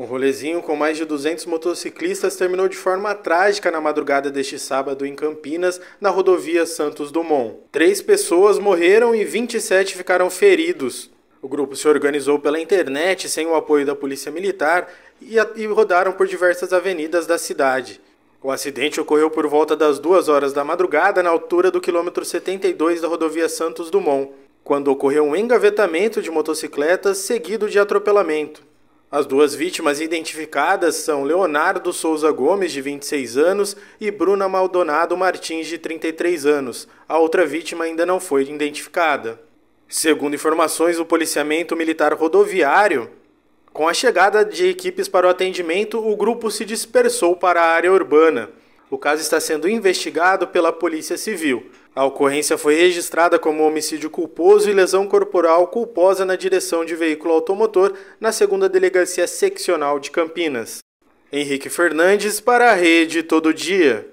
Um rolezinho com mais de 200 motociclistas terminou de forma trágica na madrugada deste sábado em Campinas, na rodovia Santos Dumont. Três pessoas morreram e 27 ficaram feridos. O grupo se organizou pela internet sem o apoio da Polícia Militar e rodaram por diversas avenidas da cidade. O acidente ocorreu por volta das duas horas da madrugada na altura do quilômetro 72 da rodovia Santos Dumont, quando ocorreu um engavetamento de motocicletas seguido de atropelamento. As duas vítimas identificadas são Leonardo Souza Gomes, de 26 anos, e Bruna Maldonado Martins, de 33 anos. A outra vítima ainda não foi identificada. Segundo informações, o policiamento militar rodoviário. Com a chegada de equipes para o atendimento, o grupo se dispersou para a área urbana. O caso está sendo investigado pela Polícia Civil. A ocorrência foi registrada como homicídio culposo e lesão corporal culposa na direção de veículo automotor na 2 Delegacia Seccional de Campinas. Henrique Fernandes para a Rede Todo Dia.